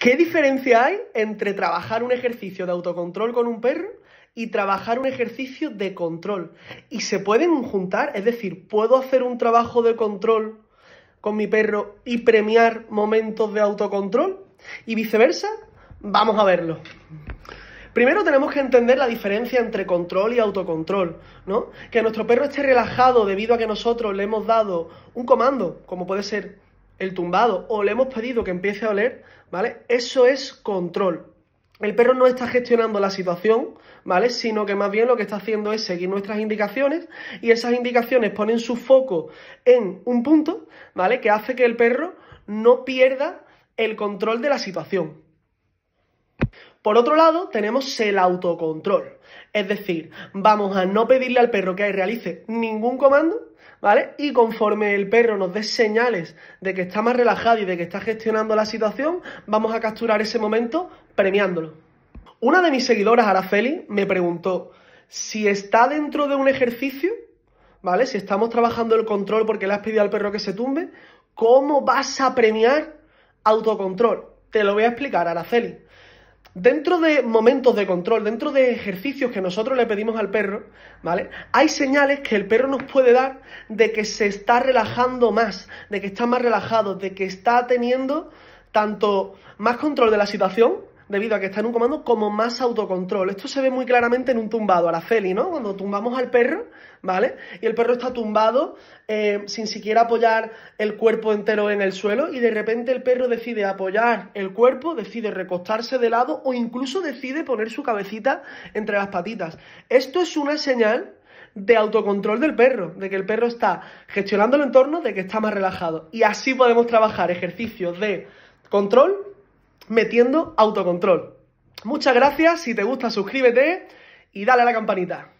¿Qué diferencia hay entre trabajar un ejercicio de autocontrol con un perro y trabajar un ejercicio de control? Y se pueden juntar, es decir, puedo hacer un trabajo de control con mi perro y premiar momentos de autocontrol y viceversa. Vamos a verlo. Primero tenemos que entender la diferencia entre control y autocontrol, ¿no? Que nuestro perro esté relajado debido a que nosotros le hemos dado un comando, como puede ser el tumbado o le hemos pedido que empiece a oler, ¿vale? Eso es control. El perro no está gestionando la situación, ¿vale? Sino que más bien lo que está haciendo es seguir nuestras indicaciones y esas indicaciones ponen su foco en un punto, ¿vale? Que hace que el perro no pierda el control de la situación. Por otro lado, tenemos el autocontrol. Es decir, vamos a no pedirle al perro que realice ningún comando, ¿vale? Y conforme el perro nos dé señales de que está más relajado y de que está gestionando la situación, vamos a capturar ese momento premiándolo. Una de mis seguidoras, Araceli, me preguntó si está dentro de un ejercicio, ¿vale? Si estamos trabajando el control porque le has pedido al perro que se tumbe, ¿cómo vas a premiar autocontrol? Te lo voy a explicar, Araceli dentro de momentos de control, dentro de ejercicios que nosotros le pedimos al perro, ¿vale? Hay señales que el perro nos puede dar de que se está relajando más, de que está más relajado, de que está teniendo tanto más control de la situación debido a que está en un comando como más autocontrol. Esto se ve muy claramente en un tumbado, Araceli, ¿no? Cuando tumbamos al perro, ¿vale? Y el perro está tumbado eh, sin siquiera apoyar el cuerpo entero en el suelo y de repente el perro decide apoyar el cuerpo, decide recostarse de lado o incluso decide poner su cabecita entre las patitas. Esto es una señal de autocontrol del perro, de que el perro está gestionando el entorno, de que está más relajado. Y así podemos trabajar ejercicios de control metiendo autocontrol. Muchas gracias, si te gusta suscríbete y dale a la campanita.